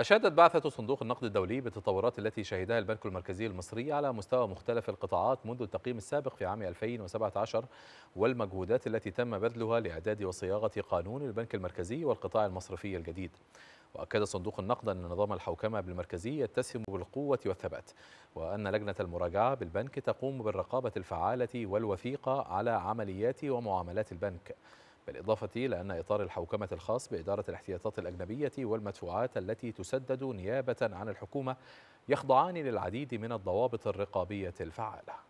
أشادت بعثة صندوق النقد الدولي بالتطورات التي شهدها البنك المركزي المصري على مستوى مختلف القطاعات منذ التقييم السابق في عام 2017 والمجهودات التي تم بذلها لإعداد وصياغة قانون البنك المركزي والقطاع المصرفي الجديد وأكد صندوق النقد أن نظام الحوكمة بالمركزي يتسم بالقوة والثبات وأن لجنة المراجعة بالبنك تقوم بالرقابة الفعالة والوثيقة على عمليات ومعاملات البنك بالإضافة إلى أن إطار الحوكمة الخاص بإدارة الاحتياطات الأجنبية والمدفوعات التي تسدد نيابة عن الحكومة يخضعان للعديد من الضوابط الرقابية الفعالة